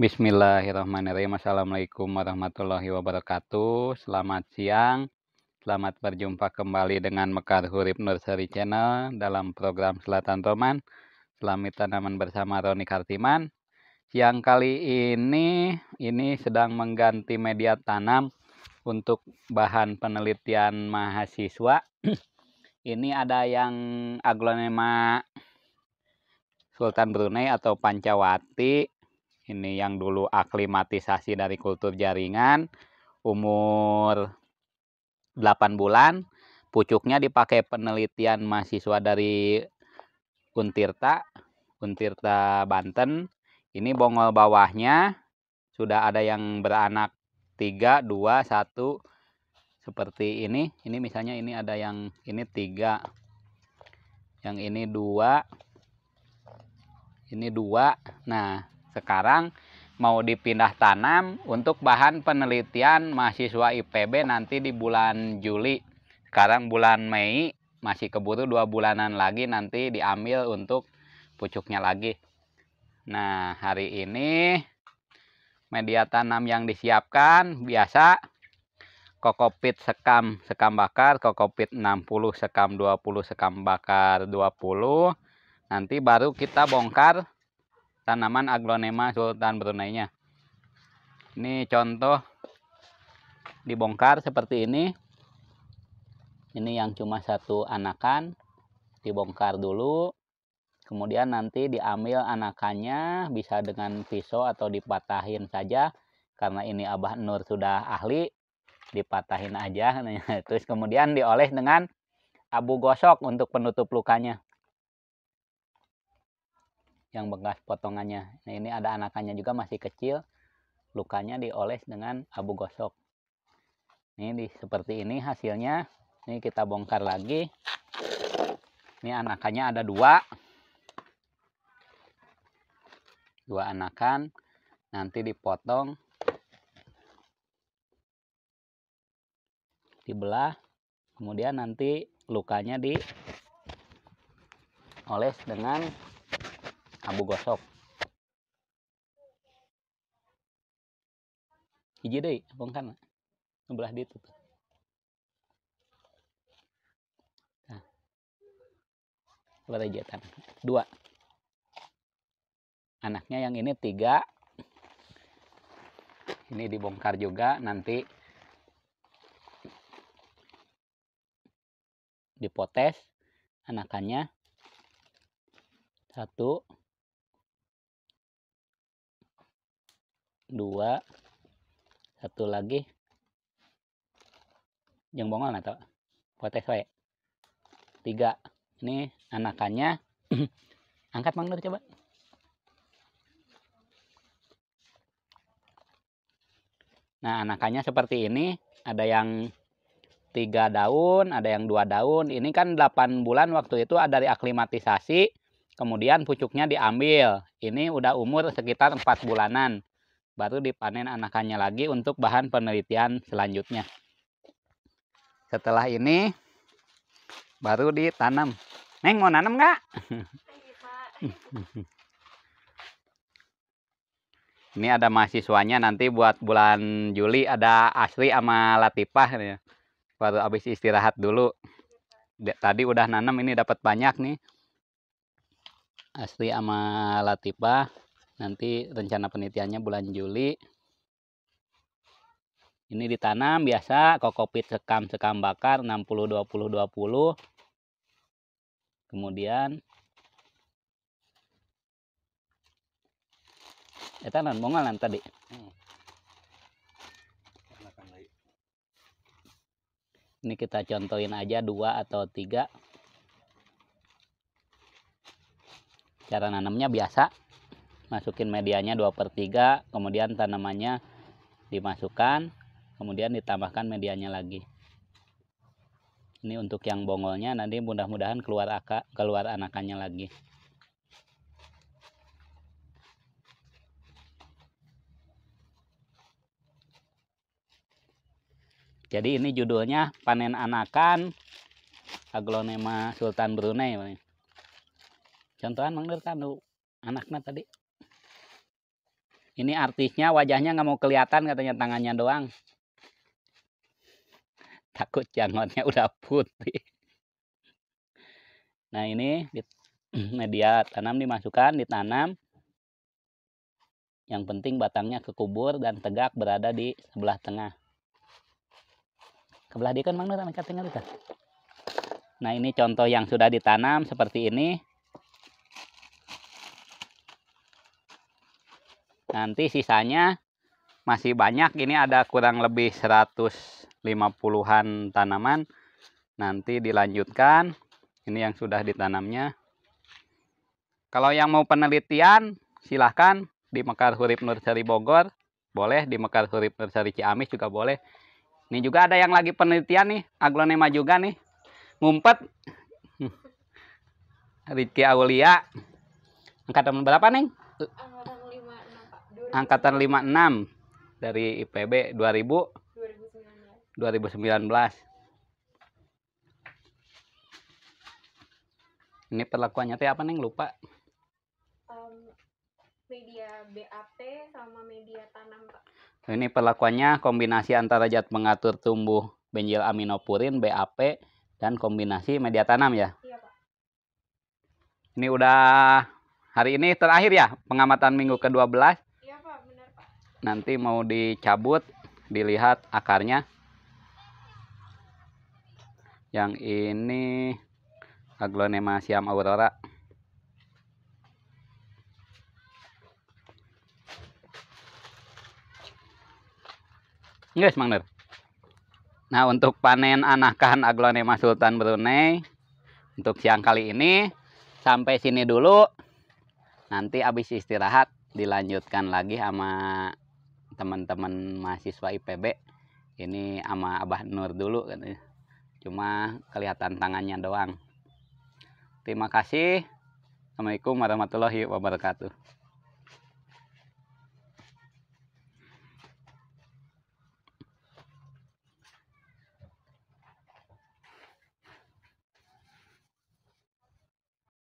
Bismillahirrahmanirrahim. Assalamualaikum warahmatullahi wabarakatuh. Selamat siang. Selamat berjumpa kembali dengan Mekar Hurip Nursery Channel dalam program Selatan Roman. Selamat tanaman bersama Roni Kartiman. Siang kali ini, ini sedang mengganti media tanam untuk bahan penelitian mahasiswa. ini ada yang aglonema Sultan Brunei atau Pancawati ini yang dulu aklimatisasi dari kultur jaringan umur 8 bulan pucuknya dipakai penelitian mahasiswa dari Untirta Untirta Banten ini bongol bawahnya sudah ada yang beranak 3 2 1 seperti ini ini misalnya ini ada yang ini 3 yang ini 2 ini 2 nah sekarang mau dipindah tanam untuk bahan penelitian mahasiswa IPB nanti di bulan Juli. Sekarang bulan Mei, masih keburu dua bulanan lagi nanti diambil untuk pucuknya lagi. Nah, hari ini media tanam yang disiapkan biasa kokopit sekam sekam bakar, kokopit 60 sekam 20 sekam bakar 20. Nanti baru kita bongkar tanaman aglonema Sultan Brunei-nya. Ini contoh dibongkar seperti ini. Ini yang cuma satu anakan dibongkar dulu. Kemudian nanti diambil anakannya bisa dengan pisau atau dipatahin saja karena ini Abah Nur sudah ahli dipatahin aja terus kemudian dioles dengan abu gosok untuk penutup lukanya yang bekas potongannya. Nah, ini ada anakannya juga masih kecil. Lukanya dioles dengan abu gosok. Ini di, seperti ini hasilnya. Ini kita bongkar lagi. Ini anakannya ada dua. Dua anakan. Nanti dipotong. Dibelah. Kemudian nanti lukanya dioles dengan abu gosok hiji deh abang kan sebelah di tuh nah sebelah dua anaknya yang ini tiga ini dibongkar juga nanti dipotes anakannya satu dua satu lagi yang bongol atau potes wae tiga ini anakannya angkat mang coba nah anakannya seperti ini ada yang tiga daun ada yang dua daun ini kan 8 bulan waktu itu ada dari aklimatisasi kemudian pucuknya diambil ini udah umur sekitar empat bulanan baru dipanen anakannya lagi untuk bahan penelitian selanjutnya. Setelah ini baru ditanam. Neng mau nanam nggak? Ini ada mahasiswanya nanti buat bulan Juli ada Asri sama Latifah Baru habis istirahat dulu. Tadi udah nanam ini dapat banyak nih. Asri sama Latifah. Nanti rencana penelitiannya bulan Juli. Ini ditanam biasa kokopit sekam-sekam bakar 60 20 20. Kemudian Eta non bongalan tadi. Ini kita contohin aja dua atau tiga. Cara nanamnya biasa masukin medianya 2 per 3 kemudian tanamannya dimasukkan kemudian ditambahkan medianya lagi ini untuk yang bongolnya nanti mudah-mudahan keluar akak keluar anakannya lagi jadi ini judulnya panen anakan aglonema Sultan Brunei contohan mengerti anaknya tadi ini artisnya wajahnya nggak mau kelihatan katanya tangannya doang. Takut jangannya udah putih. Nah ini media tanam dimasukkan, ditanam. Yang penting batangnya kekubur dan tegak berada di sebelah tengah. Kebelah dia kan mang tinggal dekat. Nah ini contoh yang sudah ditanam seperti ini. nanti sisanya masih banyak ini ada kurang lebih 150-an tanaman nanti dilanjutkan ini yang sudah ditanamnya kalau yang mau penelitian silahkan di Mekar Hurip Nursery Bogor boleh di Mekar Hurip Nursery Ciamis juga boleh ini juga ada yang lagi penelitian nih aglonema juga nih ngumpet Rizky Aulia angkatan berapa nih? angkatan 56 dari IPB 2000 2019. Ini perlakuannya teh apa neng lupa? Um, media BAP sama media tanam pak. Ini perlakuannya kombinasi antara zat pengatur tumbuh benzil aminopurin BAP dan kombinasi media tanam ya. Iya pak. Ini udah hari ini terakhir ya pengamatan minggu ke-12 nanti mau dicabut dilihat akarnya yang ini aglonema siam aurora guys Mang nah untuk panen anakan aglonema sultan brunei untuk siang kali ini sampai sini dulu nanti habis istirahat dilanjutkan lagi sama teman-teman mahasiswa IPB ini sama Abah Nur dulu katanya cuma kelihatan tangannya doang terima kasih Assalamualaikum warahmatullahi wabarakatuh